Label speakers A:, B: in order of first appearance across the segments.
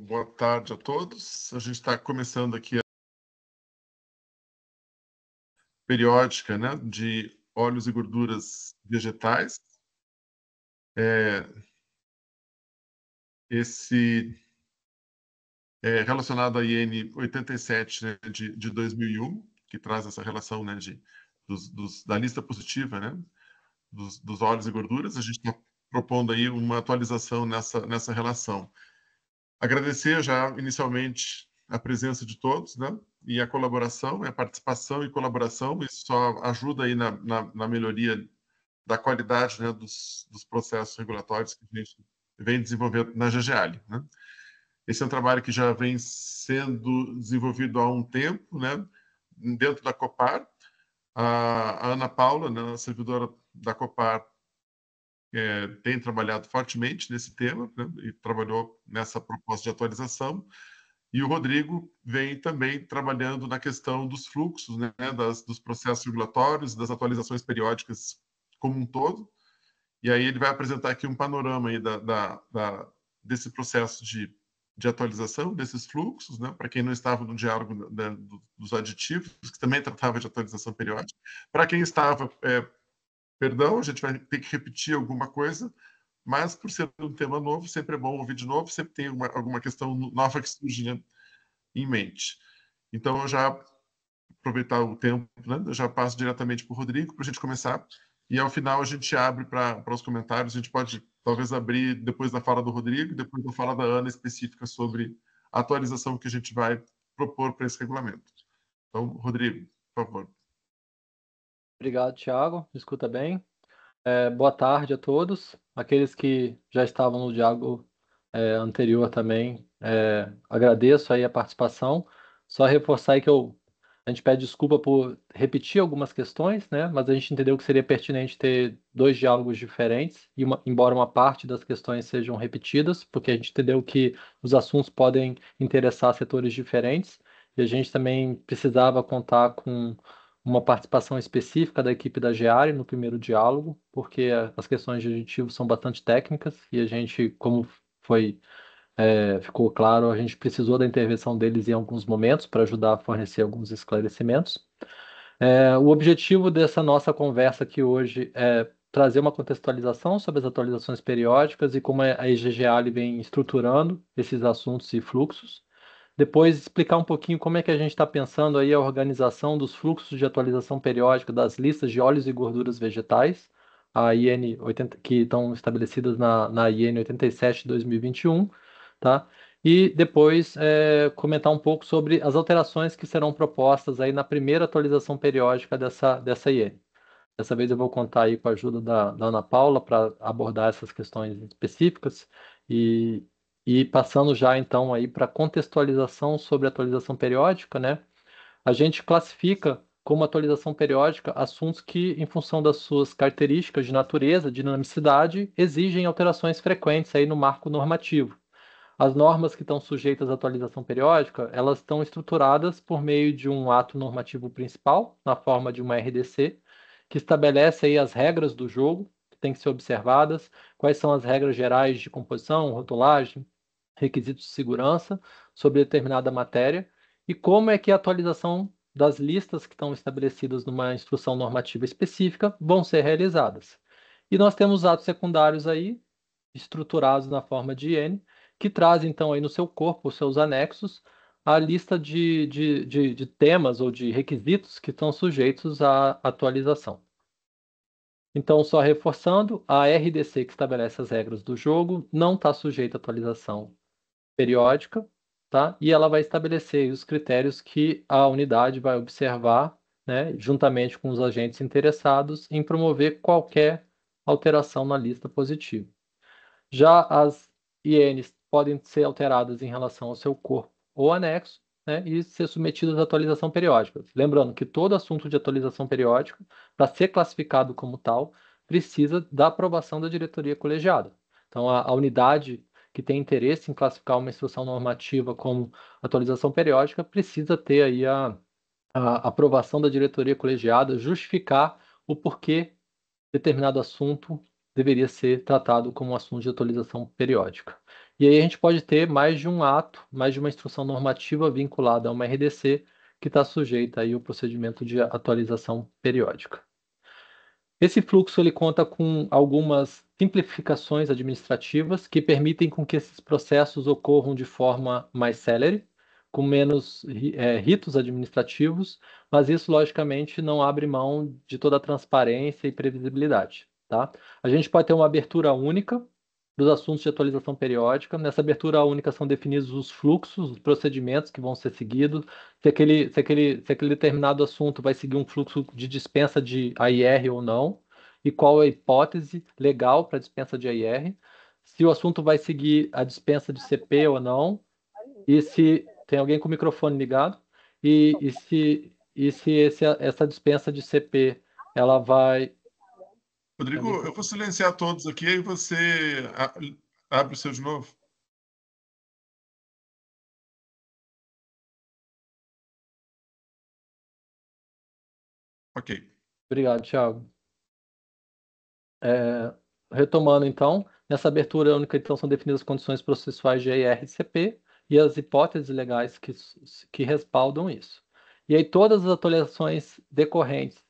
A: Boa tarde a todos. A gente está começando aqui a periódica né, de óleos e gorduras vegetais. É, esse é relacionado à IN 87 né, de, de 2001, que traz essa relação né, de, dos, dos, da lista positiva né, dos, dos óleos e gorduras. A gente está propondo aí uma atualização nessa, nessa relação. Agradecer já inicialmente a presença de todos, né? E a colaboração, né, a participação e colaboração, isso só ajuda aí na, na, na melhoria da qualidade né, dos, dos, processos regulatórios que a gente vem desenvolvendo na GGAL. Né? Esse é um trabalho que já vem sendo desenvolvido há um tempo, né, dentro da COPAR. A, a Ana Paula, né, servidora da COPAR, é, tem trabalhado fortemente nesse tema né, e trabalhou nessa proposta de atualização. E o Rodrigo vem também trabalhando na questão dos fluxos, né, das, dos processos regulatórios, das atualizações periódicas como um todo. E aí ele vai apresentar aqui um panorama aí da, da, da desse processo de, de atualização, desses fluxos, né, para quem não estava no diálogo né, da, dos aditivos, que também tratava de atualização periódica, para quem estava é, perdão, a gente vai ter que repetir alguma coisa, mas por ser um tema novo, sempre é bom ouvir de novo, sempre tem uma, alguma questão nova que surgia né, em mente. Então, eu já aproveitar o tempo, né? eu já passo diretamente para o Rodrigo para a gente começar, e ao final a gente abre para os comentários, a gente pode talvez abrir depois da fala do Rodrigo, depois da fala da Ana específica sobre a atualização que a gente vai propor para esse regulamento. Então, Rodrigo,
B: por favor. Obrigado, Thiago. Escuta bem. É, boa tarde a todos. Aqueles que já estavam no diálogo é, anterior também, é, agradeço aí a participação. Só reforçar aí que eu, a gente pede desculpa por repetir algumas questões, né? Mas a gente entendeu que seria pertinente ter dois diálogos diferentes, e uma, embora uma parte das questões sejam repetidas, porque a gente entendeu que os assuntos podem interessar setores diferentes, e a gente também precisava contar com uma participação específica da equipe da GEARE no primeiro diálogo, porque eh, as questões de aditivo são bastante técnicas e a gente, como foi é, ficou claro, a gente precisou da intervenção deles em alguns momentos para ajudar a fornecer alguns esclarecimentos. É, o objetivo dessa nossa conversa aqui hoje é trazer uma contextualização sobre as atualizações periódicas e como a IGGALI vem estruturando esses assuntos e fluxos depois explicar um pouquinho como é que a gente está pensando aí a organização dos fluxos de atualização periódica das listas de óleos e gorduras vegetais, a IN 80, que estão estabelecidas na, na IN 87 de 2021, tá? E depois é, comentar um pouco sobre as alterações que serão propostas aí na primeira atualização periódica dessa, dessa IN. Dessa vez eu vou contar aí com a ajuda da, da Ana Paula para abordar essas questões específicas e, e passando já então aí para contextualização sobre atualização periódica, né? A gente classifica como atualização periódica assuntos que, em função das suas características de natureza, dinamicidade, exigem alterações frequentes aí no marco normativo. As normas que estão sujeitas à atualização periódica, elas estão estruturadas por meio de um ato normativo principal, na forma de uma RDC, que estabelece aí as regras do jogo, que têm que ser observadas, quais são as regras gerais de composição, rotulagem, requisitos de segurança sobre determinada matéria e como é que a atualização das listas que estão estabelecidas numa instrução normativa específica vão ser realizadas. E nós temos atos secundários aí, estruturados na forma de N, que traz então aí no seu corpo, os seus anexos, a lista de, de, de, de temas ou de requisitos que estão sujeitos à atualização. Então, só reforçando, a RDC que estabelece as regras do jogo não está sujeita à atualização periódica, tá? E ela vai estabelecer os critérios que a unidade vai observar, né, juntamente com os agentes interessados em promover qualquer alteração na lista positiva. Já as INs podem ser alteradas em relação ao seu corpo ou anexo, né, e ser submetidas à atualização periódica. Lembrando que todo assunto de atualização periódica, para ser classificado como tal, precisa da aprovação da diretoria colegiada. Então, a, a unidade que tem interesse em classificar uma instrução normativa como atualização periódica precisa ter aí a, a aprovação da diretoria colegiada, justificar o porquê determinado assunto deveria ser tratado como um assunto de atualização periódica. E aí a gente pode ter mais de um ato, mais de uma instrução normativa vinculada a uma RDC que está sujeita aí ao procedimento de atualização periódica. Esse fluxo ele conta com algumas simplificações administrativas que permitem com que esses processos ocorram de forma mais célere, com menos é, ritos administrativos, mas isso, logicamente, não abre mão de toda a transparência e previsibilidade. Tá? A gente pode ter uma abertura única dos assuntos de atualização periódica. Nessa abertura única são definidos os fluxos, os procedimentos que vão ser seguidos, se aquele, se aquele, se aquele determinado assunto vai seguir um fluxo de dispensa de AIR ou não e qual é a hipótese legal para dispensa de AIR, se o assunto vai seguir a dispensa de CP ou não, e se tem alguém com o microfone ligado, e, e se, e se esse, essa dispensa de CP ela vai. Rodrigo, eu vou silenciar
A: todos aqui, e você abre o seu de novo.
B: Ok. Obrigado, Thiago. É, retomando então, nessa abertura única então são definidas as condições processuais de IRCP e as hipóteses legais que, que respaldam isso. E aí todas as atualizações decorrentes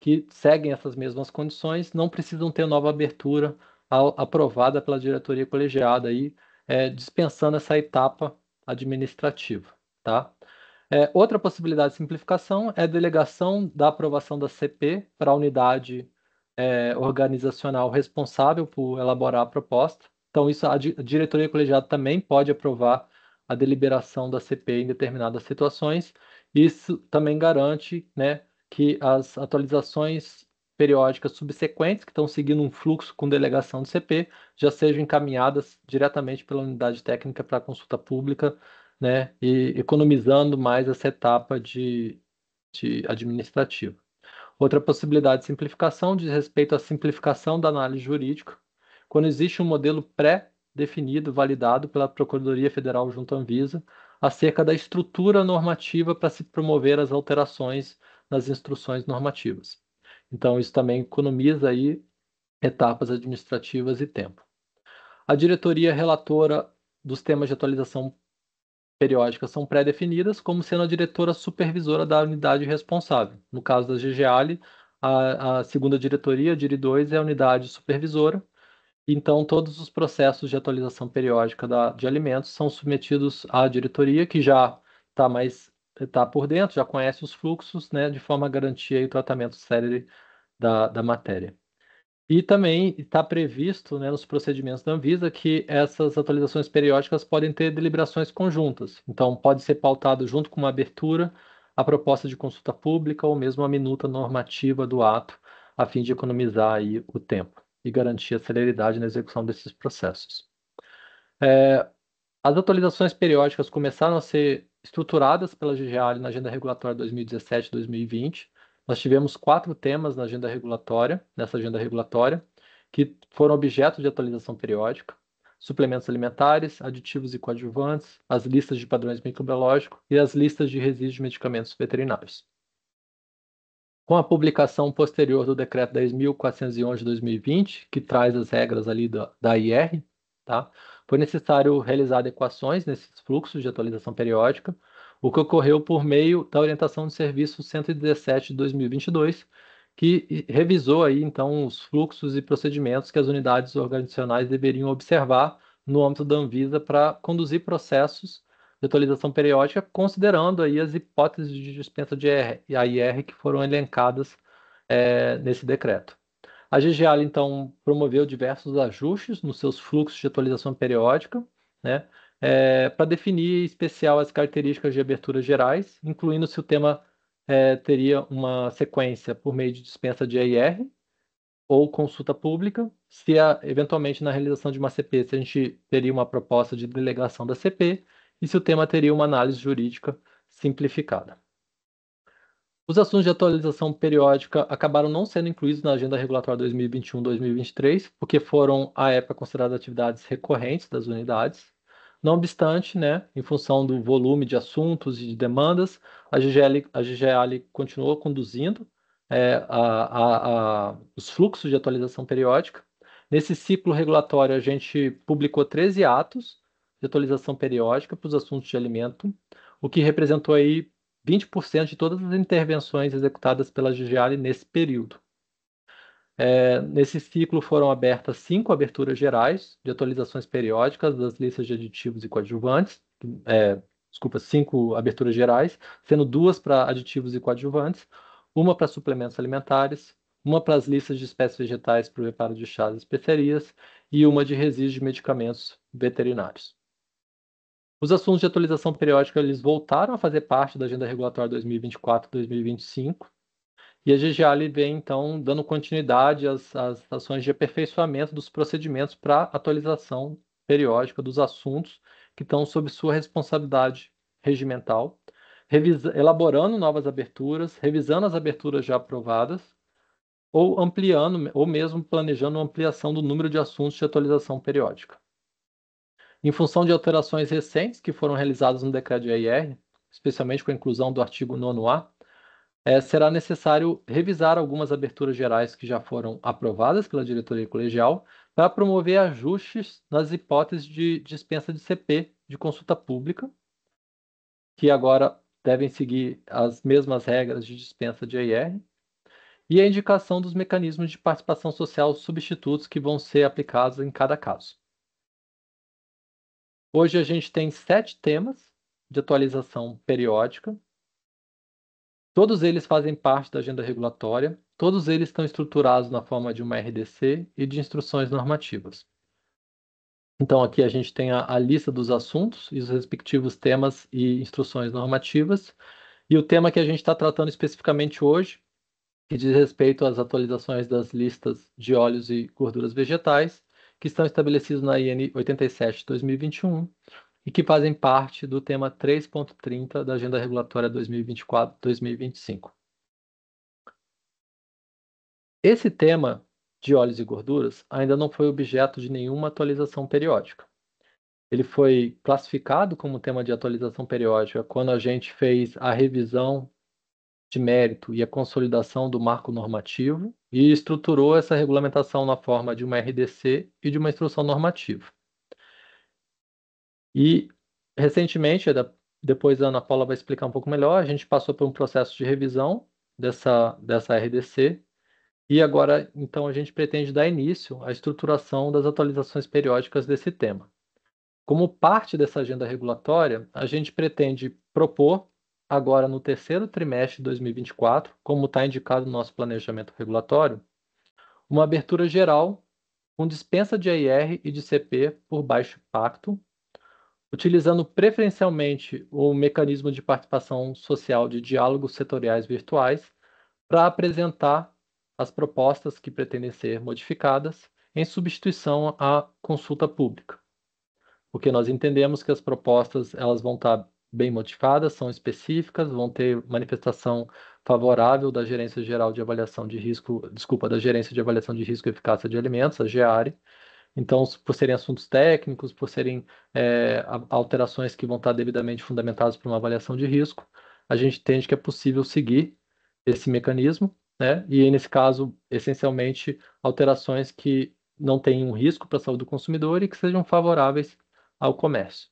B: que seguem essas mesmas condições não precisam ter nova abertura ao, aprovada pela diretoria colegiada aí, é, dispensando essa etapa administrativa, tá? É, outra possibilidade de simplificação é a delegação da aprovação da CP para a unidade é, organizacional responsável por elaborar a proposta. Então, isso a, di a diretoria colegiada também pode aprovar a deliberação da CP em determinadas situações. Isso também garante né, que as atualizações periódicas subsequentes, que estão seguindo um fluxo com delegação do CP, já sejam encaminhadas diretamente pela unidade técnica para consulta pública, né, e economizando mais essa etapa de, de administrativa. Outra possibilidade de simplificação diz respeito à simplificação da análise jurídica, quando existe um modelo pré-definido, validado pela Procuradoria Federal junto à Anvisa, acerca da estrutura normativa para se promover as alterações nas instruções normativas. Então, isso também economiza aí etapas administrativas e tempo. A diretoria relatora dos temas de atualização periódicas são pré-definidas como sendo a diretora supervisora da unidade responsável. No caso da GGAL, a, a segunda diretoria, a DIRI2, é a unidade supervisora. Então, todos os processos de atualização periódica da, de alimentos são submetidos à diretoria, que já está mais tá por dentro, já conhece os fluxos, né, de forma a garantir o tratamento sério da, da matéria. E também está previsto né, nos procedimentos da Anvisa que essas atualizações periódicas podem ter deliberações conjuntas. Então, pode ser pautado junto com uma abertura a proposta de consulta pública ou mesmo a minuta normativa do ato, a fim de economizar aí o tempo e garantir a celeridade na execução desses processos. É, as atualizações periódicas começaram a ser estruturadas pela GGAL na Agenda Regulatória 2017-2020, nós tivemos quatro temas na agenda regulatória, nessa agenda regulatória, que foram objeto de atualização periódica: suplementos alimentares, aditivos e coadjuvantes, as listas de padrões microbiológicos e as listas de resíduos de medicamentos veterinários. Com a publicação posterior do Decreto 10.411 de 2020, que traz as regras ali da, da IR, tá? foi necessário realizar adequações nesses fluxos de atualização periódica o que ocorreu por meio da orientação de serviço 117 de 2022, que revisou aí então os fluxos e procedimentos que as unidades organizacionais deveriam observar no âmbito da Anvisa para conduzir processos de atualização periódica, considerando aí as hipóteses de dispensa de AIR que foram elencadas é, nesse decreto. A GGAL, então, promoveu diversos ajustes nos seus fluxos de atualização periódica, né, é, para definir em especial as características de aberturas gerais, incluindo se o tema é, teria uma sequência por meio de dispensa de IR ou consulta pública, se a, eventualmente na realização de uma CP, se a gente teria uma proposta de delegação da CP e se o tema teria uma análise jurídica simplificada. Os assuntos de atualização periódica acabaram não sendo incluídos na Agenda Regulatória 2021-2023, porque foram, à época, consideradas atividades recorrentes das unidades. Não obstante, né, em função do volume de assuntos e de demandas, a GGL, a GGL continuou conduzindo é, a, a, os fluxos de atualização periódica. Nesse ciclo regulatório, a gente publicou 13 atos de atualização periódica para os assuntos de alimento, o que representou aí 20% de todas as intervenções executadas pela GGL nesse período. É, nesse ciclo foram abertas cinco aberturas gerais de atualizações periódicas das listas de aditivos e coadjuvantes, é, desculpa, cinco aberturas gerais, sendo duas para aditivos e coadjuvantes, uma para suplementos alimentares, uma para as listas de espécies vegetais para o reparo de chás e especiarias e uma de resíduos de medicamentos veterinários. Os assuntos de atualização periódica eles voltaram a fazer parte da Agenda Regulatória 2024-2025, e a GGALI vem, então, dando continuidade às, às ações de aperfeiçoamento dos procedimentos para atualização periódica dos assuntos que estão sob sua responsabilidade regimental, elaborando novas aberturas, revisando as aberturas já aprovadas, ou ampliando, ou mesmo planejando ampliação do número de assuntos de atualização periódica. Em função de alterações recentes que foram realizadas no decreto de AIR, especialmente com a inclusão do artigo 9A, é, será necessário revisar algumas aberturas gerais que já foram aprovadas pela diretoria colegial para promover ajustes nas hipóteses de dispensa de CP de consulta pública, que agora devem seguir as mesmas regras de dispensa de AR, e a indicação dos mecanismos de participação social substitutos que vão ser aplicados em cada caso. Hoje a gente tem sete temas de atualização periódica Todos eles fazem parte da agenda regulatória, todos eles estão estruturados na forma de uma RDC e de instruções normativas. Então, aqui a gente tem a, a lista dos assuntos e os respectivos temas e instruções normativas. E o tema que a gente está tratando especificamente hoje, que diz respeito às atualizações das listas de óleos e gorduras vegetais, que estão estabelecidos na IN 87-2021, e que fazem parte do tema 3.30 da Agenda Regulatória 2024-2025. Esse tema de óleos e gorduras ainda não foi objeto de nenhuma atualização periódica. Ele foi classificado como tema de atualização periódica quando a gente fez a revisão de mérito e a consolidação do marco normativo e estruturou essa regulamentação na forma de uma RDC e de uma instrução normativa. E recentemente, depois a Ana Paula vai explicar um pouco melhor, a gente passou por um processo de revisão dessa, dessa RDC e agora, então, a gente pretende dar início à estruturação das atualizações periódicas desse tema. Como parte dessa agenda regulatória, a gente pretende propor agora no terceiro trimestre de 2024, como está indicado no nosso planejamento regulatório, uma abertura geral com dispensa de AIR e de CP por baixo impacto utilizando preferencialmente o mecanismo de participação social de diálogos setoriais virtuais para apresentar as propostas que pretendem ser modificadas em substituição à consulta pública. Porque nós entendemos que as propostas elas vão estar bem modificadas, são específicas, vão ter manifestação favorável da Gerência Geral de Avaliação de Risco, desculpa, da Gerência de Avaliação de Risco e Eficácia de Alimentos, a GEARE, então, por serem assuntos técnicos, por serem é, alterações que vão estar devidamente fundamentadas por uma avaliação de risco, a gente entende que é possível seguir esse mecanismo, né? E nesse caso, essencialmente, alterações que não tenham um risco para a saúde do consumidor e que sejam favoráveis ao comércio.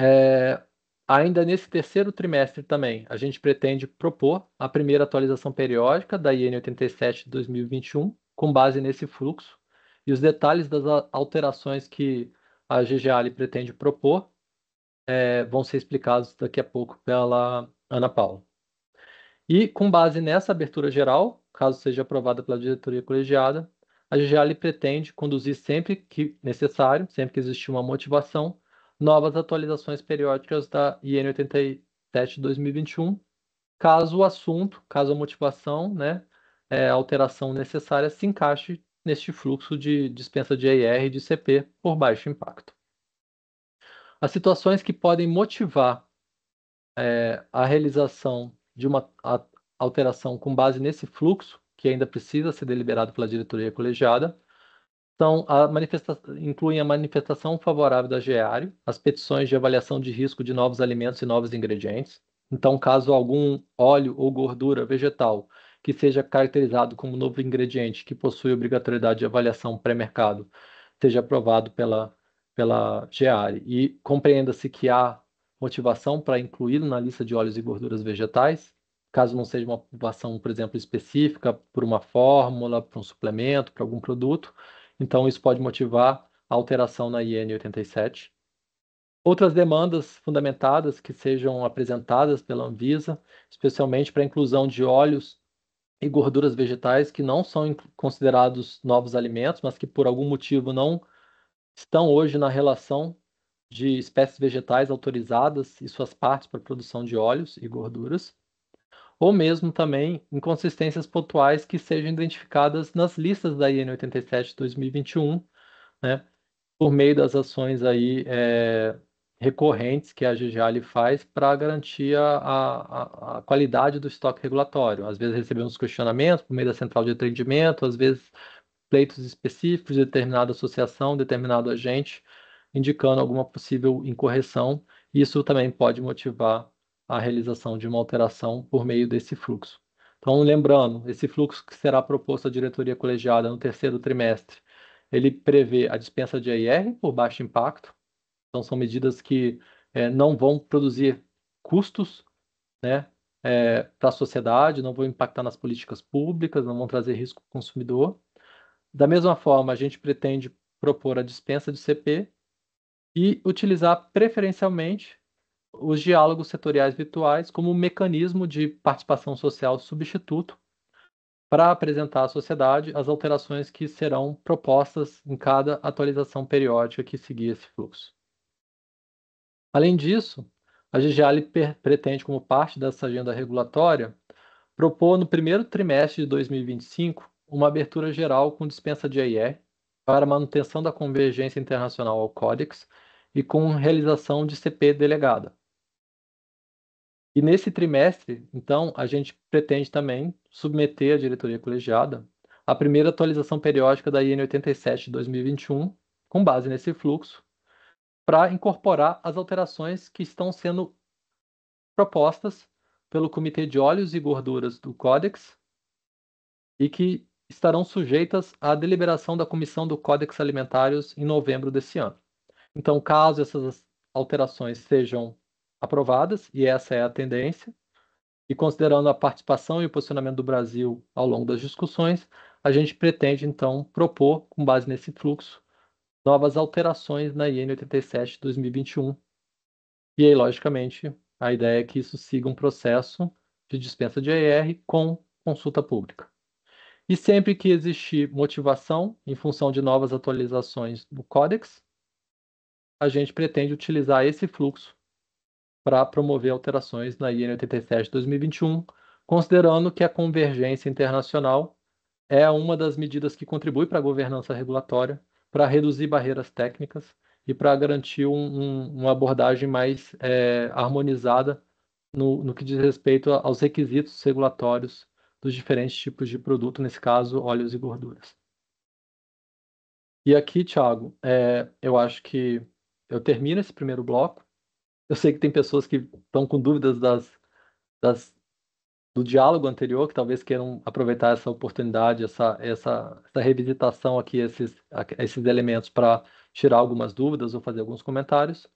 B: É, ainda nesse terceiro trimestre também, a gente pretende propor a primeira atualização periódica da IN 87 de 2021, com base nesse fluxo e os detalhes das alterações que a GGALI pretende propor é, vão ser explicados daqui a pouco pela Ana Paula. E, com base nessa abertura geral, caso seja aprovada pela diretoria colegiada, a GGALI pretende conduzir sempre que necessário, sempre que existir uma motivação, novas atualizações periódicas da IN 87 2021, caso o assunto, caso a motivação, né, é, a alteração necessária se encaixe neste fluxo de dispensa de IR e de CP por baixo impacto. As situações que podem motivar é, a realização de uma alteração com base nesse fluxo, que ainda precisa ser deliberado pela diretoria colegiada, são a incluem a manifestação favorável da GEARI, as petições de avaliação de risco de novos alimentos e novos ingredientes. Então, caso algum óleo ou gordura vegetal que seja caracterizado como novo ingrediente que possui obrigatoriedade de avaliação pré-mercado seja aprovado pela, pela GEARE e compreenda-se que há motivação para incluí-lo na lista de óleos e gorduras vegetais, caso não seja uma aprovação, por exemplo, específica por uma fórmula, para um suplemento, para algum produto. Então, isso pode motivar a alteração na IN 87. Outras demandas fundamentadas que sejam apresentadas pela Anvisa, especialmente para a inclusão de óleos e gorduras vegetais que não são considerados novos alimentos, mas que por algum motivo não estão hoje na relação de espécies vegetais autorizadas e suas partes para produção de óleos e gorduras, ou mesmo também inconsistências pontuais que sejam identificadas nas listas da IN 87 2021, né, por meio das ações aí é, recorrentes que a GGALI faz para garantir a, a, a, qualidade do estoque regulatório. Às vezes recebemos questionamentos por meio da central de atendimento, às vezes pleitos específicos de determinada associação, determinado agente, indicando alguma possível incorreção. Isso também pode motivar a realização de uma alteração por meio desse fluxo. Então, lembrando, esse fluxo que será proposto à diretoria colegiada no terceiro trimestre, ele prevê a dispensa de AIR por baixo impacto, então, são medidas que é, não vão produzir custos né, é, para a sociedade, não vão impactar nas políticas públicas, não vão trazer risco para o consumidor. Da mesma forma, a gente pretende propor a dispensa de CP e utilizar preferencialmente os diálogos setoriais virtuais como um mecanismo de participação social substituto para apresentar à sociedade as alterações que serão propostas em cada atualização periódica que seguir esse fluxo. Além disso, a Gigiali pretende, como parte dessa agenda regulatória, propor no primeiro trimestre de 2025 uma abertura geral com dispensa de AIR para manutenção da convergência internacional ao Codex e com realização de CP delegada. E nesse trimestre, então, a gente pretende também submeter à diretoria colegiada a primeira atualização periódica da IN 87 de 2021, com base nesse fluxo, para incorporar as alterações que estão sendo propostas pelo Comitê de Óleos e Gorduras do Códex e que estarão sujeitas à deliberação da Comissão do Códex Alimentários em novembro desse ano. Então, caso essas alterações sejam aprovadas, e essa é a tendência, e considerando a participação e o posicionamento do Brasil ao longo das discussões, a gente pretende, então, propor, com base nesse fluxo, novas alterações na IN 87 2021. E aí, logicamente, a ideia é que isso siga um processo de dispensa de AR com consulta pública. E sempre que existir motivação em função de novas atualizações do Codex, a gente pretende utilizar esse fluxo para promover alterações na IN 87 2021, considerando que a convergência internacional é uma das medidas que contribui para a governança regulatória para reduzir barreiras técnicas e para garantir um, um, uma abordagem mais é, harmonizada no, no que diz respeito aos requisitos regulatórios dos diferentes tipos de produto, nesse caso, óleos e gorduras. E aqui, Thiago, é, eu acho que eu termino esse primeiro bloco. Eu sei que tem pessoas que estão com dúvidas das, das do diálogo anterior, que talvez queiram aproveitar essa oportunidade, essa, essa, essa revisitação aqui, esses, esses elementos para tirar algumas dúvidas ou fazer alguns comentários.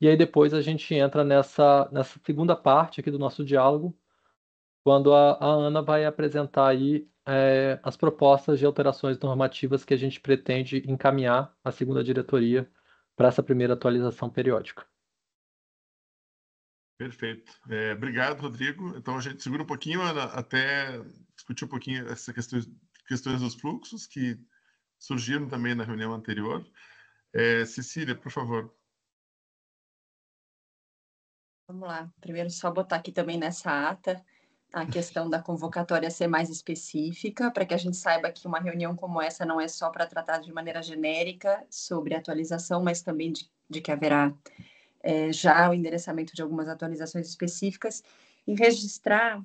B: E aí depois a gente entra nessa, nessa segunda parte aqui do nosso diálogo, quando a, a Ana vai apresentar aí é, as propostas de alterações normativas que a gente pretende encaminhar à segunda diretoria para essa primeira atualização periódica.
A: Perfeito. É, obrigado, Rodrigo. Então, a gente segura um pouquinho Ana, até discutir um pouquinho essas questões, questões dos fluxos que surgiram também na reunião anterior. É, Cecília, por favor.
C: Vamos lá. Primeiro, só botar aqui também nessa ata a questão da convocatória ser mais específica, para que a gente saiba que uma reunião como essa não é só para tratar de maneira genérica sobre atualização, mas também de, de que haverá é, já o endereçamento de algumas atualizações específicas e registrar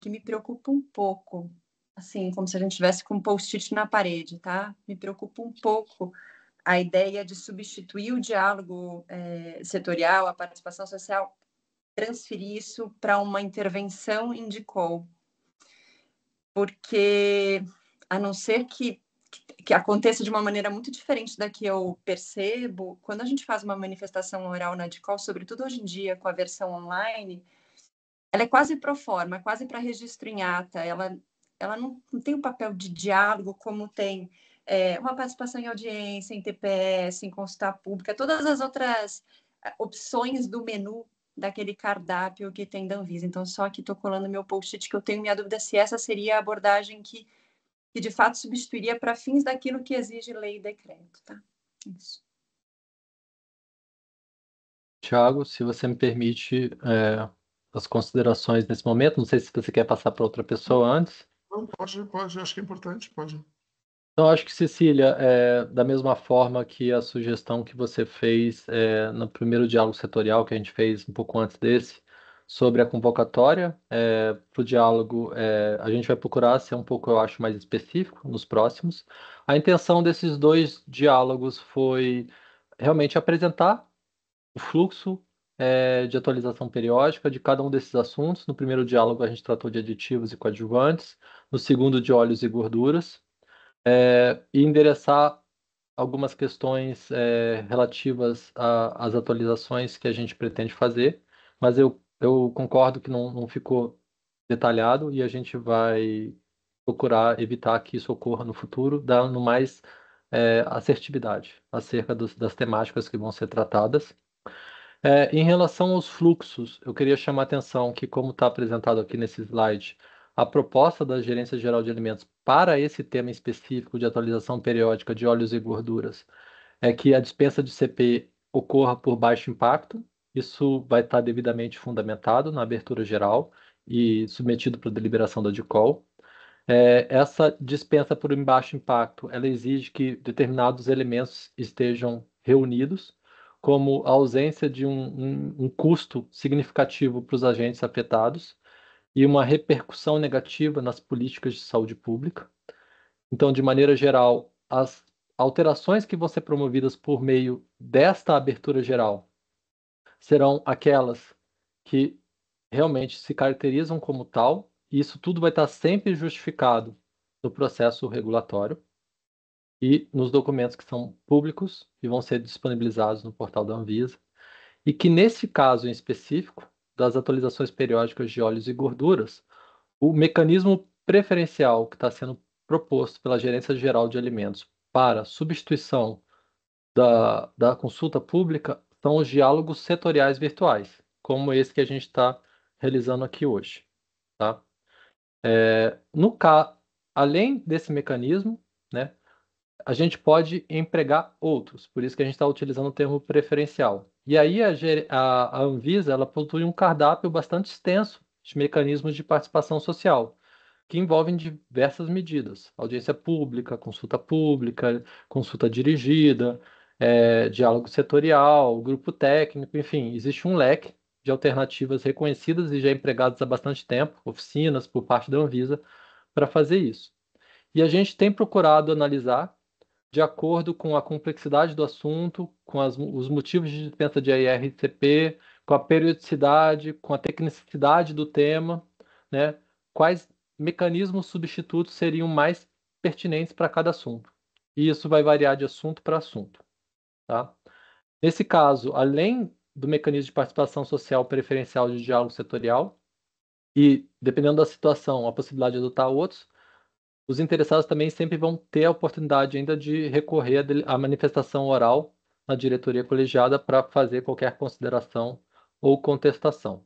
C: que me preocupa um pouco, assim, como se a gente tivesse com um post-it na parede, tá? Me preocupa um pouco a ideia de substituir o diálogo é, setorial, a participação social, transferir isso para uma intervenção indicou. Porque, a não ser que que aconteça de uma maneira muito diferente da que eu percebo. Quando a gente faz uma manifestação oral na DICOL, sobretudo hoje em dia com a versão online, ela é quase pro forma, quase para registro em ata. Ela, ela não, não tem o um papel de diálogo como tem é, uma participação em audiência, em TPS, em consulta pública, todas as outras é, opções do menu daquele cardápio que tem da Anvisa. Então, só que estou colando meu post-it que eu tenho minha dúvida se essa seria a abordagem que que de fato substituiria para fins daquilo que exige lei e decreto, tá? Isso.
B: Tiago, se você me permite é, as considerações nesse momento, não sei se você quer passar para outra pessoa antes.
A: Não, pode, pode, acho que é importante, pode.
B: Então, acho que, Cecília, é, da mesma forma que a sugestão que você fez é, no primeiro diálogo setorial que a gente fez um pouco antes desse, sobre a convocatória é, para o diálogo. É, a gente vai procurar ser um pouco, eu acho, mais específico nos próximos. A intenção desses dois diálogos foi realmente apresentar o fluxo é, de atualização periódica de cada um desses assuntos. No primeiro diálogo, a gente tratou de aditivos e coadjuvantes, no segundo, de óleos e gorduras, é, e endereçar algumas questões é, relativas às atualizações que a gente pretende fazer mas eu eu concordo que não, não ficou detalhado e a gente vai procurar evitar que isso ocorra no futuro, dando mais é, assertividade acerca dos, das temáticas que vão ser tratadas. É, em relação aos fluxos, eu queria chamar a atenção que, como está apresentado aqui nesse slide, a proposta da Gerência Geral de Alimentos para esse tema específico de atualização periódica de óleos e gorduras é que a dispensa de CP ocorra por baixo impacto, isso vai estar devidamente fundamentado na abertura geral e submetido para deliberação da DICOL. É, essa dispensa por baixo impacto, ela exige que determinados elementos estejam reunidos, como a ausência de um, um, um custo significativo para os agentes afetados e uma repercussão negativa nas políticas de saúde pública. Então, de maneira geral, as alterações que vão ser promovidas por meio desta abertura geral serão aquelas que realmente se caracterizam como tal, e isso tudo vai estar sempre justificado no processo regulatório e nos documentos que são públicos e vão ser disponibilizados no portal da Anvisa, e que nesse caso em específico, das atualizações periódicas de óleos e gorduras, o mecanismo preferencial que está sendo proposto pela Gerência Geral de Alimentos para substituição da, da consulta pública são os diálogos setoriais virtuais, como esse que a gente está realizando aqui hoje. Tá? É, no ca... Além desse mecanismo, né, a gente pode empregar outros, por isso que a gente está utilizando o termo preferencial. E aí a, a, a Anvisa ela possui um cardápio bastante extenso de mecanismos de participação social, que envolvem diversas medidas: audiência pública, consulta pública, consulta dirigida, é, diálogo setorial, grupo técnico, enfim, existe um leque de alternativas reconhecidas e já empregadas há bastante tempo, oficinas por parte da Anvisa, para fazer isso. E a gente tem procurado analisar, de acordo com a complexidade do assunto, com as, os motivos de dispensa de IRTP, com a periodicidade, com a tecnicidade do tema, né, quais mecanismos substitutos seriam mais pertinentes para cada assunto. E isso vai variar de assunto para assunto. Tá? Nesse caso, além do mecanismo de participação social preferencial de diálogo setorial, e dependendo da situação, a possibilidade de adotar outros, os interessados também sempre vão ter a oportunidade ainda de recorrer à manifestação oral na diretoria colegiada para fazer qualquer consideração ou contestação.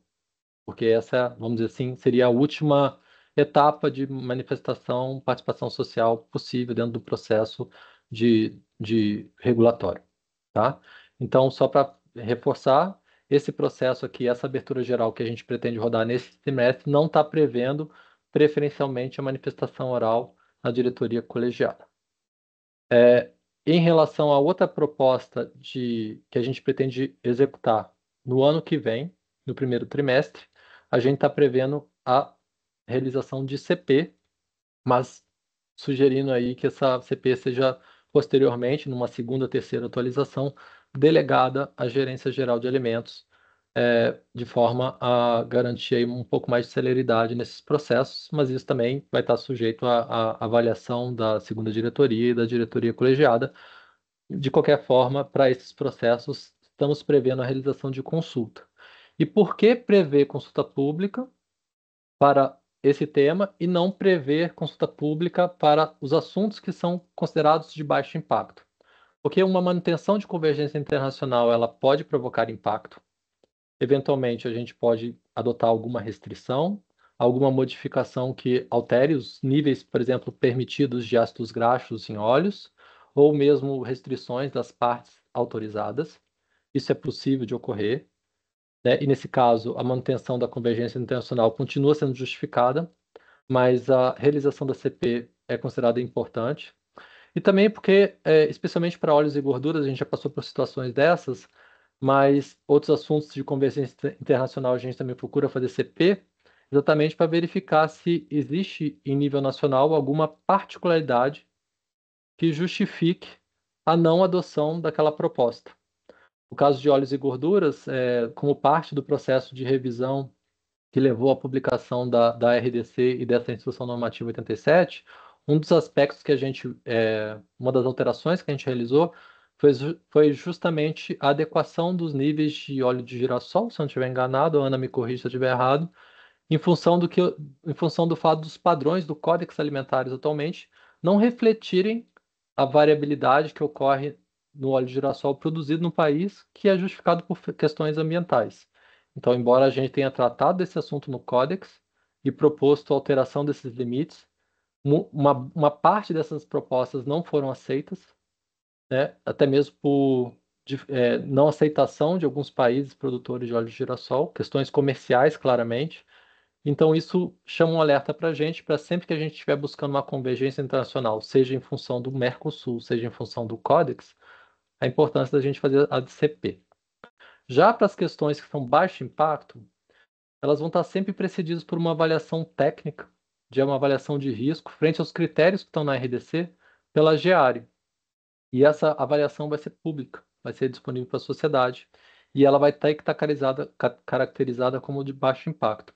B: Porque essa, vamos dizer assim, seria a última etapa de manifestação, participação social possível dentro do processo de, de regulatório tá? Então, só para reforçar, esse processo aqui, essa abertura geral que a gente pretende rodar nesse semestre, não está prevendo preferencialmente a manifestação oral na diretoria colegiada. É, em relação à outra proposta de, que a gente pretende executar no ano que vem, no primeiro trimestre, a gente está prevendo a realização de CP, mas sugerindo aí que essa CP seja posteriormente, numa segunda, terceira atualização, delegada à Gerência Geral de Alimentos, é, de forma a garantir um pouco mais de celeridade nesses processos, mas isso também vai estar sujeito à, à avaliação da segunda diretoria e da diretoria colegiada. De qualquer forma, para esses processos, estamos prevendo a realização de consulta. E por que prever consulta pública para esse tema e não prever consulta pública para os assuntos que são considerados de baixo impacto. Porque uma manutenção de convergência internacional ela pode provocar impacto. Eventualmente, a gente pode adotar alguma restrição, alguma modificação que altere os níveis, por exemplo, permitidos de ácidos graxos em óleos, ou mesmo restrições das partes autorizadas. Isso é possível de ocorrer né? e nesse caso a manutenção da convergência internacional continua sendo justificada, mas a realização da CP é considerada importante. E também porque, é, especialmente para óleos e gorduras, a gente já passou por situações dessas, mas outros assuntos de convergência internacional a gente também procura fazer CP, exatamente para verificar se existe em nível nacional alguma particularidade que justifique a não adoção daquela proposta o caso de óleos e gorduras, é, como parte do processo de revisão que levou à publicação da, da RDC e dessa Instrução Normativa 87, um dos aspectos que a gente, é, uma das alterações que a gente realizou foi, foi justamente a adequação dos níveis de óleo de girassol, se eu não estiver enganado, a Ana me corrija se eu estiver errado, em função do que, em função do fato dos padrões do Códex Alimentares atualmente não refletirem a variabilidade que ocorre no óleo de girassol produzido no país, que é justificado por questões ambientais. Então, embora a gente tenha tratado desse assunto no Códex e proposto a alteração desses limites, uma, uma parte dessas propostas não foram aceitas, né? até mesmo por de, é, não aceitação de alguns países produtores de óleo de girassol, questões comerciais, claramente. Então, isso chama um alerta para a gente, para sempre que a gente estiver buscando uma convergência internacional, seja em função do Mercosul, seja em função do Códex, a importância da gente fazer a DCP. Já para as questões que são baixo impacto, elas vão estar sempre precedidas por uma avaliação técnica, de uma avaliação de risco, frente aos critérios que estão na RDC, pela GEARI. E essa avaliação vai ser pública, vai ser disponível para a sociedade, e ela vai ter que estar caracterizada como de baixo impacto.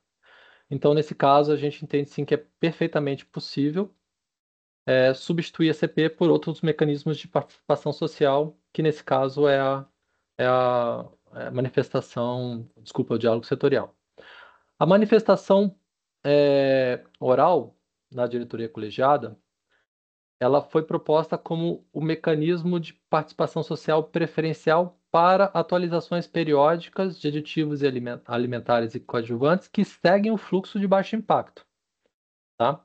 B: Então, nesse caso, a gente entende sim que é perfeitamente possível é, substituir a CP por outros mecanismos de participação social que nesse caso é, é a, é a, manifestação, desculpa, o diálogo setorial. A manifestação é, oral na diretoria colegiada, ela foi proposta como o mecanismo de participação social preferencial para atualizações periódicas de aditivos alimentares e coadjuvantes que seguem o fluxo de baixo impacto. Tá?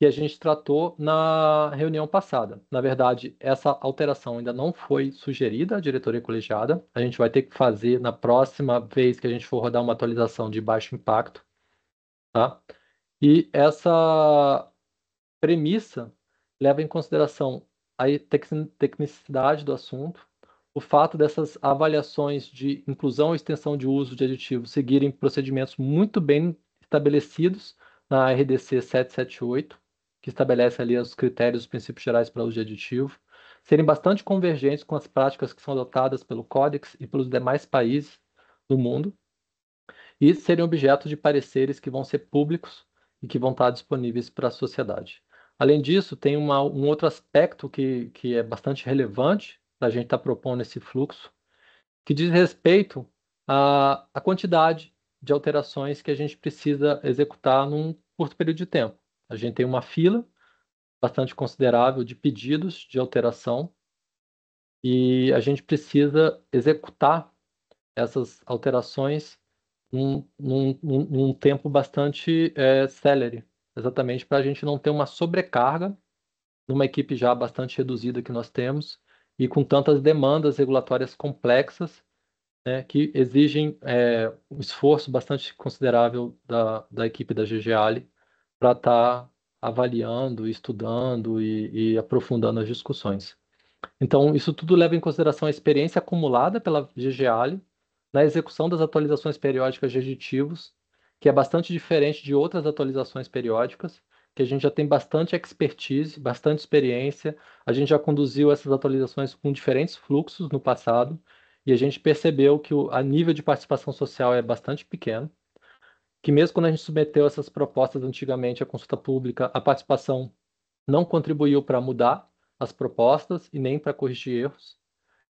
B: que a gente tratou na reunião passada. Na verdade, essa alteração ainda não foi sugerida à diretoria colegiada. A gente vai ter que fazer na próxima vez que a gente for rodar uma atualização de baixo impacto, tá? E essa premissa leva em consideração a tecnicidade do assunto, o fato dessas avaliações de inclusão e extensão de uso de aditivos seguirem procedimentos muito bem estabelecidos na RDC 778, que estabelece ali os critérios, os princípios gerais para uso de aditivo, serem bastante convergentes com as práticas que são adotadas pelo Códex e pelos demais países do mundo, e serem objeto de pareceres que vão ser públicos e que vão estar disponíveis para a sociedade. Além disso, tem uma, um outro aspecto que, que é bastante relevante para a gente estar tá propondo esse fluxo, que diz respeito à, à quantidade de alterações que a gente precisa executar num curto período de tempo. A gente tem uma fila bastante considerável de pedidos de alteração e a gente precisa executar essas alterações num, num, num tempo bastante é, célere, exatamente para a gente não ter uma sobrecarga numa equipe já bastante reduzida que nós temos e com tantas demandas regulatórias complexas né, que exigem é, um esforço bastante considerável da, da equipe da GGALI para estar tá avaliando, estudando e, e aprofundando as discussões. Então, isso tudo leva em consideração a experiência acumulada pela GGALE na execução das atualizações periódicas de aditivos, que é bastante diferente de outras atualizações periódicas, que a gente já tem bastante expertise, bastante experiência, a gente já conduziu essas atualizações com diferentes fluxos no passado, e a gente percebeu que o a nível de participação social é bastante pequeno que mesmo quando a gente submeteu essas propostas antigamente à consulta pública, a participação não contribuiu para mudar as propostas e nem para corrigir erros.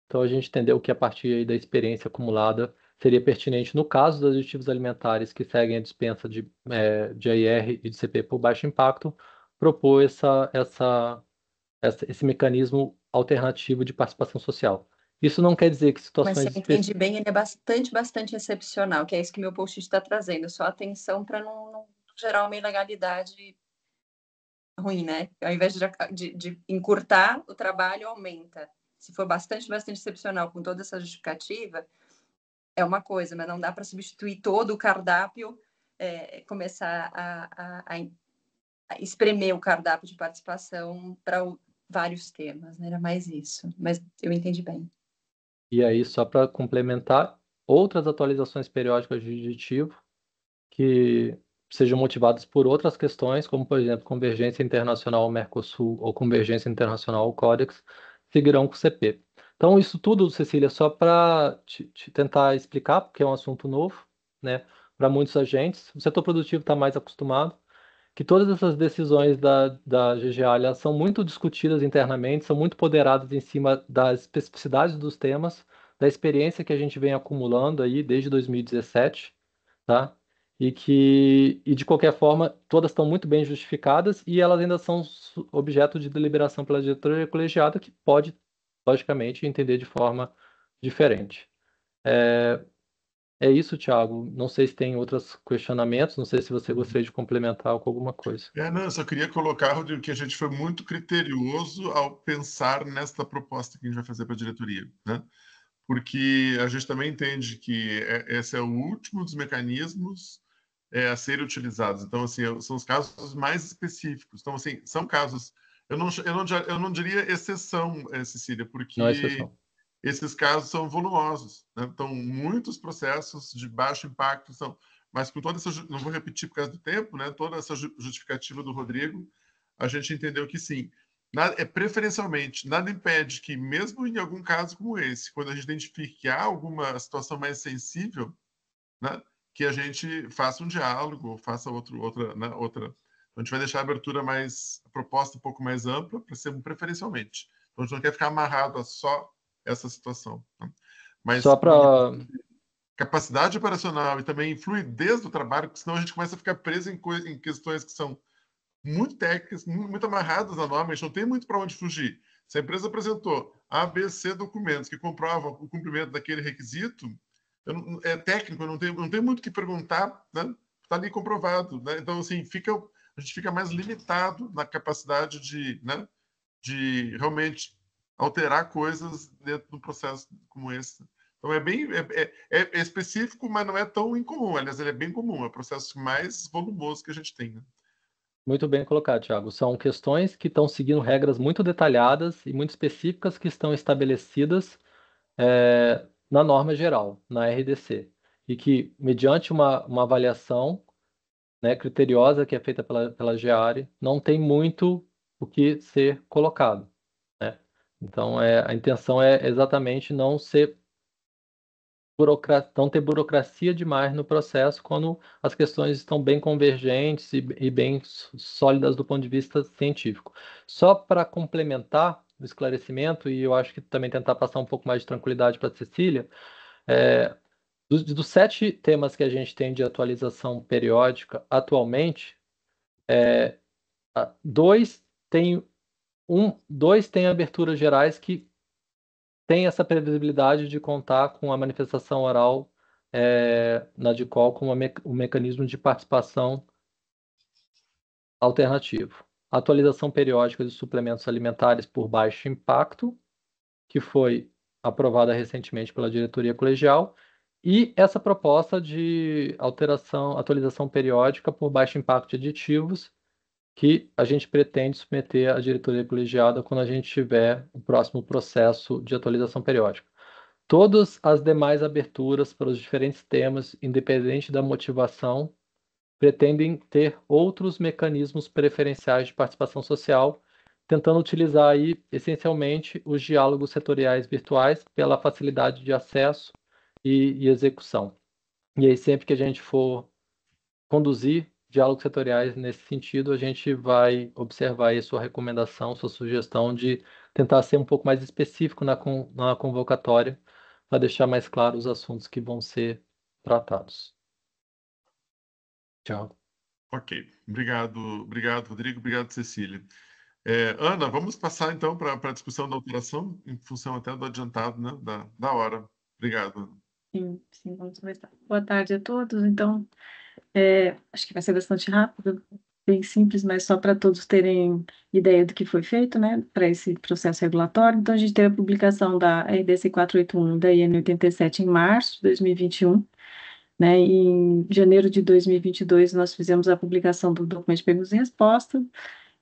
B: Então a gente entendeu que a partir da experiência acumulada seria pertinente no caso dos aditivos alimentares que seguem a dispensa de, é, de e de CP por baixo impacto, propor essa, essa, essa, esse mecanismo alternativo de participação social. Isso não quer dizer que situações. Mas se eu entendi
C: bem, ele é bastante, bastante excepcional, que é isso que meu post está trazendo. Só atenção para não, não, gerar uma ilegalidade ruim, né? Ao invés de, de, de encurtar, o trabalho aumenta. Se for bastante, bastante excepcional com toda essa justificativa, é uma coisa, mas não dá para substituir todo o cardápio, é, começar a, a, a, espremer o cardápio de participação para vários temas, né? era mais isso, mas eu entendi bem.
B: E aí, só para complementar, outras atualizações periódicas de aditivo que sejam motivadas por outras questões, como, por exemplo, convergência internacional ao Mercosul ou convergência internacional ao seguirão com o CP. Então, isso tudo, Cecília, só para te, te, tentar explicar, porque é um assunto novo né, para muitos agentes. O setor produtivo está mais acostumado, que todas essas decisões da, da GGA elas são muito discutidas internamente, são muito ponderadas em cima das especificidades dos temas, da experiência que a gente vem acumulando aí desde 2017, tá? E que, e de qualquer forma, todas estão muito bem justificadas e elas ainda são objeto de deliberação pela diretoria colegiada, que pode, logicamente, entender de forma diferente. É, é isso, Thiago. Não sei se tem outros questionamentos, não sei se você uhum. gostaria de complementar com alguma coisa.
A: É, não, eu só queria colocar, Rodrigo, que a gente foi muito criterioso ao pensar nesta proposta que a gente vai fazer para a diretoria, né? porque a gente também entende que é, esse é o último dos mecanismos é, a serem utilizados. Então, assim, são os casos mais específicos. Então, assim, são casos... Eu não, eu não, eu não diria exceção, eh, Cecília, porque... Não é exceção esses casos são volumosos. Né? Então, muitos processos de baixo impacto são. Mas com toda essa. Não vou repetir por causa do tempo, né? toda essa justificativa do Rodrigo, a gente entendeu que sim. Nada, é preferencialmente, nada impede que, mesmo em algum caso como esse, quando a gente identifique que há alguma situação mais sensível, né, que a gente faça um diálogo, faça outro, outra, né, outra. Então, a gente vai deixar a abertura mais, a proposta um pouco mais ampla, para ser preferencialmente. Então, a gente não quer ficar amarrado a só essa situação. Tá? Mas só para capacidade operacional e também fluidez do trabalho, porque senão a gente começa a ficar preso em, em questões que são muito técnicas, muito amarradas à norma, a gente não tem muito para onde fugir. Se a empresa apresentou ABC documentos que comprovam o cumprimento daquele requisito, não, é técnico, não tem, não tem muito o que perguntar, está né? Tá ali comprovado. Né? Então, assim, fica, a gente fica mais limitado na capacidade de, né? de realmente alterar coisas dentro de um processo como esse. Então é bem é, é, é, específico, mas não é tão incomum. Aliás, ele é bem comum, é o processo mais volumoso que a gente tem. Né?
B: Muito bem colocado, Thiago. São questões que estão seguindo regras muito detalhadas e muito específicas que estão estabelecidas é, na norma geral, na RDC, e que, mediante uma, uma avaliação né, criteriosa que é feita pela, pela GEARE, não tem muito o que ser colocado. Então, é, a intenção é exatamente não ser não ter burocracia demais no processo quando as questões estão bem convergentes e, e bem sólidas do ponto de vista científico. Só para complementar o esclarecimento, e eu acho que também tentar passar um pouco mais de tranquilidade para a Cecília, é, dos, dos, sete temas que a gente tem de atualização periódica atualmente, é, dois têm um, dois tem aberturas gerais que tem essa previsibilidade de contar com a manifestação oral é, na DICOL como me um mecanismo de participação alternativo. Atualização periódica de suplementos alimentares por baixo impacto, que foi aprovada recentemente pela diretoria colegial, e essa proposta de alteração, atualização periódica por baixo impacto de aditivos, que a gente pretende submeter à diretoria colegiada quando a gente tiver o próximo processo de atualização periódica. Todas as demais aberturas para os diferentes temas, independente da motivação, pretendem ter outros mecanismos preferenciais de participação social, tentando utilizar aí essencialmente os diálogos setoriais virtuais pela facilidade de acesso e, e execução. E aí sempre que a gente for conduzir diálogos setoriais nesse sentido, a gente vai observar aí sua recomendação, sua sugestão de tentar ser um pouco mais específico na, con na convocatória, para deixar mais claro os assuntos que vão ser tratados.
A: Tchau. Ok, obrigado, obrigado, Rodrigo, obrigado, Cecília. É, Ana, vamos passar então para a discussão da alteração, em função até do adiantado né, da, da hora. Obrigado.
D: Sim, sim, vamos começar. Boa tarde a todos. Então, é, acho que vai ser bastante rápido, bem simples, mas só para todos terem ideia do que foi feito, né, para esse processo regulatório. Então, a gente teve a publicação da RDC 481 da IN 87 em março de 2021. Né, em janeiro de 2022, nós fizemos a publicação do documento de perguntas e respostas,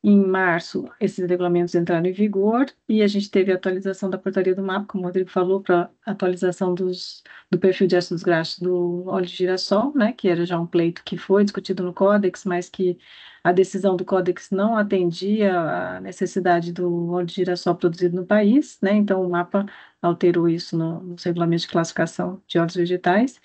D: em março, esses regulamentos entraram em vigor e a gente teve a atualização da portaria do MAP, como o Rodrigo falou, para atualização dos, do perfil de ácidos graxos do óleo de girassol, né, que era já um pleito que foi discutido no Códex, mas que a decisão do Códex não atendia à necessidade do óleo de girassol produzido no país, né, então o MAPA alterou isso no, nos regulamentos de classificação de óleos vegetais.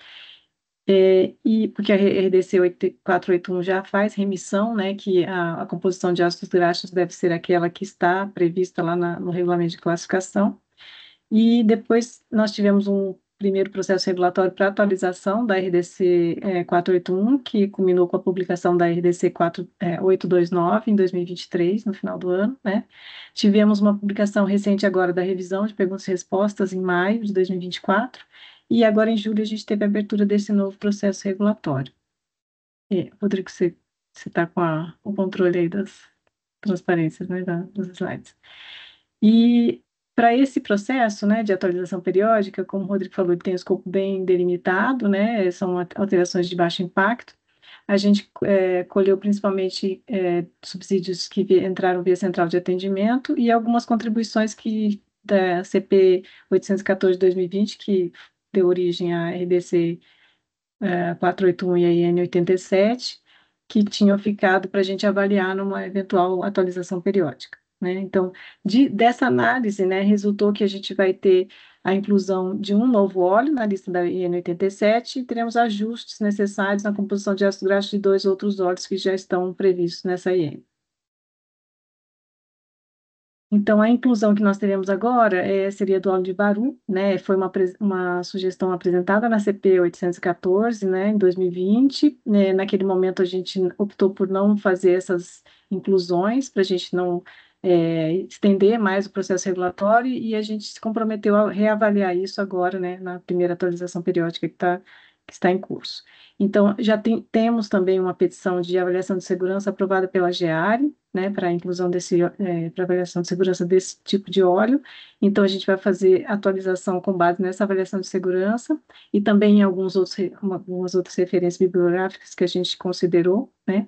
D: É, e porque a RDC 481 já faz remissão, né, que a, a, composição de ácidos graxos deve ser aquela que está prevista lá na, no regulamento de classificação. E depois nós tivemos um primeiro processo regulatório para atualização da RDC é, 481, que culminou com a publicação da RDC 4, é, 829 em 2023, no final do ano. Né? Tivemos uma publicação recente agora da revisão de perguntas e respostas em maio de 2024 e agora, em julho, a gente teve a abertura desse novo processo regulatório. Rodrigo, você está com a, o controle aí das transparências, né, da, dos slides. E para esse processo né, de atualização periódica, como o Rodrigo falou, ele tem um escopo bem delimitado, né, são alterações de baixo impacto. A gente é, colheu principalmente é, subsídios que entraram via central de atendimento e algumas contribuições que da CP 814-2020, que deu origem à RDC é, 481 e a IN 87, que tinham ficado para a gente avaliar numa eventual atualização periódica. Né? Então, de, dessa análise, né, resultou que a gente vai ter a inclusão de um novo óleo na lista da IN87 e teremos ajustes necessários na composição de ácido graxo de dois outros óleos que já estão previstos nessa IN. Então, a inclusão que nós teremos agora é, seria do aluno de Baru, né? Foi uma, uma sugestão apresentada na CP 814, né, em 2020. Né, naquele momento, a gente optou por não fazer essas inclusões, para a gente não é, estender mais o processo regulatório, e a gente se comprometeu a reavaliar isso agora, né, na primeira atualização periódica que está que está em curso. Então, já tem, temos também uma petição de avaliação de segurança aprovada pela GEARE, né, para a inclusão desse, é, para avaliação de segurança desse tipo de óleo. Então, a gente vai fazer atualização com base nessa avaliação de segurança e também em alguns outros, algumas outras referências bibliográficas que a gente considerou, né,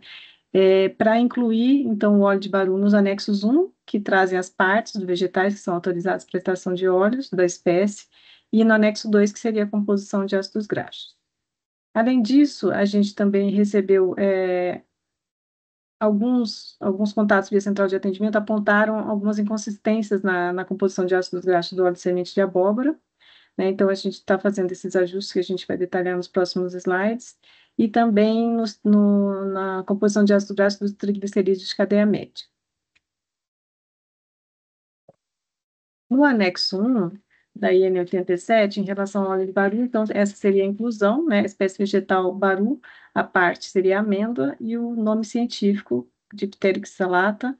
D: é, para incluir, então, o óleo de baru nos anexos 1, que trazem as partes dos vegetais que são autorizadas para extração de óleos da espécie, e no anexo 2, que seria a composição de ácidos graxos. Além disso, a gente também recebeu é, alguns, alguns contatos via central de atendimento apontaram algumas inconsistências na, na composição de ácidos graxos do óleo de semente de abóbora. Né? Então, a gente está fazendo esses ajustes que a gente vai detalhar nos próximos slides. E também no, no, na composição de ácido graxo dos triglicerídeos de cadeia média. No anexo 1, da IN 87 em relação ao óleo de baru, então essa seria a inclusão, né, a espécie vegetal baru, a parte seria amêndoa e o nome científico Pteryx salata,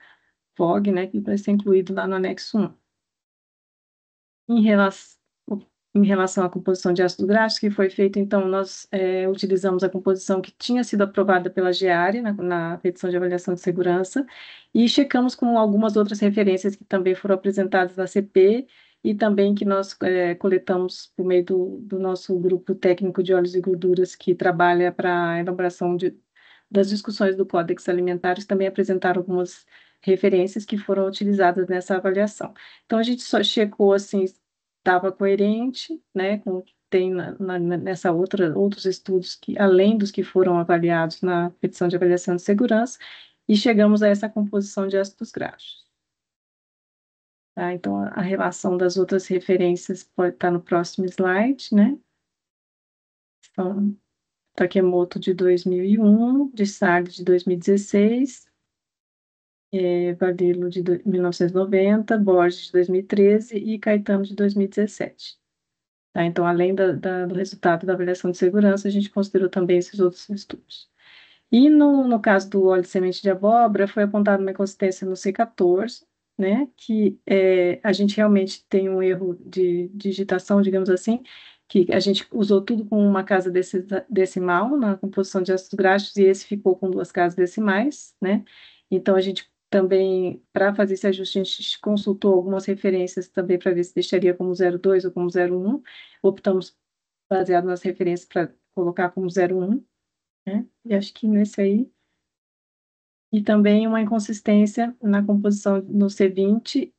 D: VOG, né, que vai ser incluído lá no anexo 1. Em relação, em relação à composição de ácido graxo que foi feita, então, nós é, utilizamos a composição que tinha sido aprovada pela GEARE na, na petição de avaliação de segurança e checamos com algumas outras referências que também foram apresentadas na CP e também que nós é, coletamos por meio do, do, nosso grupo técnico de óleos e gorduras que trabalha para a elaboração de, das discussões do Códex Alimentares, também apresentaram algumas referências que foram utilizadas nessa avaliação. Então, a gente só checou, assim, estava coerente, né, com tem na, na, nessa outra outros estudos que além dos que foram avaliados na petição de avaliação de segurança e chegamos a essa composição de ácidos graxos. Tá? Então, a relação das outras referências pode estar tá no próximo slide, né? Então, Takemoto tá de 2001, de Sade de 2016, é, Vadilo de 1990, Borges de 2013 e Caetano de 2017. Tá? Então, além da, da, do resultado da avaliação de segurança, a gente considerou também esses outros estudos. E no, no caso do óleo de semente de abóbora, foi apontada uma inconsistência no C14, né? Que é, a gente realmente tem um erro de digitação, digamos assim, que a gente usou tudo com uma casa decimal na composição de ácidos graxos e esse ficou com duas casas decimais, né? Então a gente também, para fazer esse ajuste, a gente consultou algumas referências também para ver se deixaria como 02 ou como 01. Optamos baseado nas referências para colocar como 01, né? E acho que nesse aí e também uma inconsistência na composição no C20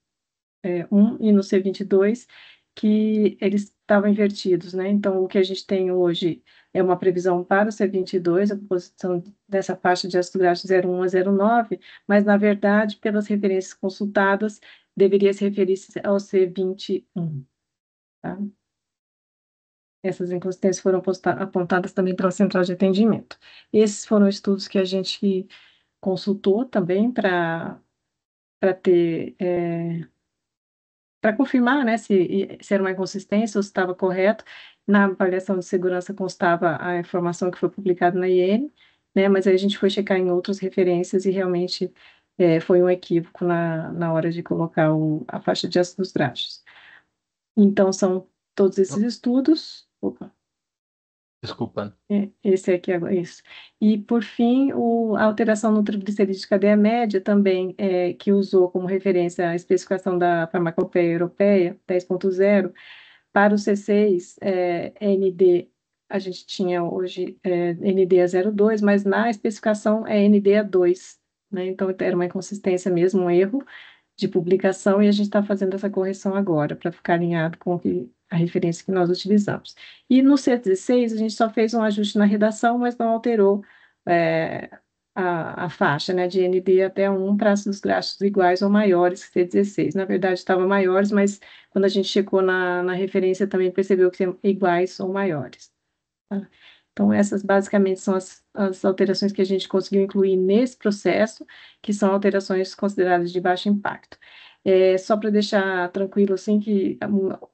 D: é, 1 e no C22, que eles estavam invertidos, né? Então, o que a gente tem hoje é uma previsão para o C22, a composição dessa faixa de ácido graxo 01 a 09, mas, na verdade, pelas referências consultadas, deveria se referir ao C21. Tá? Essas inconsistências foram apontadas também pela central de atendimento. Esses foram estudos que a gente consultou também para ter é, para confirmar né, se, se era uma inconsistência ou se estava correto. Na avaliação de segurança constava a informação que foi publicada na IN, né, mas aí a gente foi checar em outras referências e realmente é, foi um equívoco na, na hora de colocar o, a faixa de ácidos graxos. Então, são todos esses então estudos. Opa. Desculpa. É, esse aqui é agora, é, isso. E, por fim, o, a alteração no triglicerídeo de cadeia média também, é, que usou como referência a especificação da farmacopeia europeia, 10.0, para o C6, é, ND, a gente tinha hoje é, NDA02, mas na especificação é NDA2, né? Então, era uma inconsistência mesmo, um erro de publicação, e a gente está fazendo essa correção agora, para ficar alinhado com o que a referência que nós utilizamos. E no C16, a gente só fez um ajuste na redação, mas não alterou é, a, a, faixa né, de ND até 1 para os graxos iguais ou maiores que C16. Na verdade, estava maiores, mas quando a gente checou na, na referência, também percebeu que são iguais ou maiores. Tá? Então, essas basicamente são as, as alterações que a gente conseguiu incluir nesse processo, que são alterações consideradas de baixo impacto. É, só para deixar tranquilo, assim, que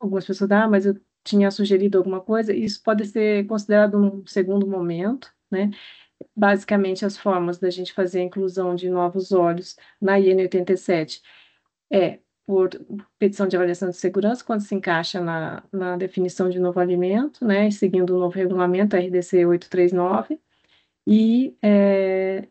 D: algumas pessoas, ah, mas eu tinha sugerido alguma coisa, isso pode ser considerado um segundo momento, né? Basicamente, as formas da gente fazer a inclusão de novos olhos na IN 87 é por petição de avaliação de segurança, quando se encaixa na, na definição de novo alimento, né, seguindo o novo regulamento RDC 839, e é,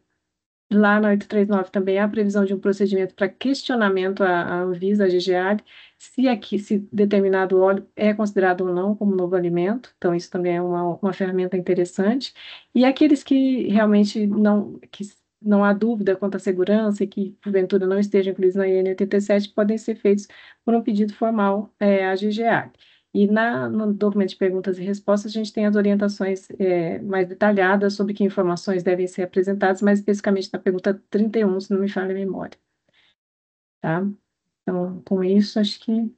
D: Lá na 839 também há previsão de um procedimento para questionamento à, à Anvisa, à GGAD, se, aqui, se determinado óleo é considerado ou não como novo alimento, então isso também é uma, uma ferramenta interessante. E aqueles que realmente não, que não há dúvida quanto à segurança e que, porventura, não estejam incluídos na IN87, podem ser feitos por um pedido formal é, à GGAD. E na, no documento de perguntas e respostas, a gente tem as orientações é, mais detalhadas sobre que informações devem ser apresentadas, mais especificamente na pergunta 31, se não me falha a memória. Tá? Então, com isso, acho que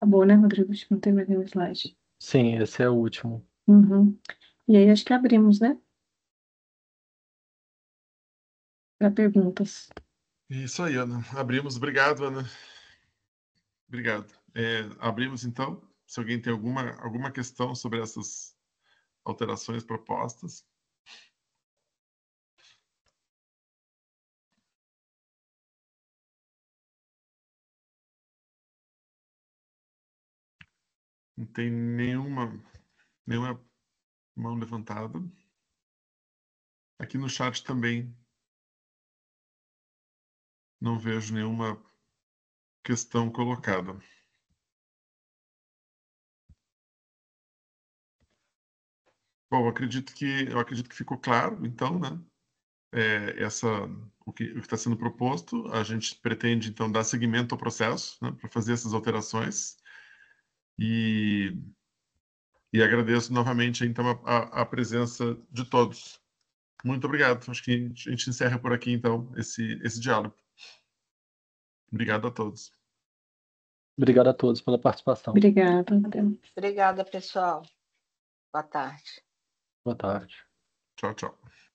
D: acabou, né, Rodrigo? Acho que não tem mais nenhum slide.
B: Sim, esse é o último.
D: Uhum. E aí, acho que abrimos, né? Para perguntas.
A: Isso aí, Ana. Abrimos. Obrigado, Ana. Obrigado. É, abrimos, então se alguém tem alguma, alguma questão sobre essas alterações propostas. Não tem nenhuma, nenhuma mão levantada. Aqui no chat também não vejo nenhuma questão colocada. Bom, eu acredito que eu acredito que ficou claro, então, né? É, essa o que está sendo proposto, a gente pretende então dar seguimento ao processo né, para fazer essas alterações e e agradeço novamente então a, a, presença de todos. Muito obrigado. Acho que a gente encerra por aqui então esse esse diálogo.
B: Obrigado a todos. Obrigado a todos pela participação.
D: Obrigada.
A: Obrigada, pessoal. Boa tarde.
B: Boa tarde. Tchau, tchau.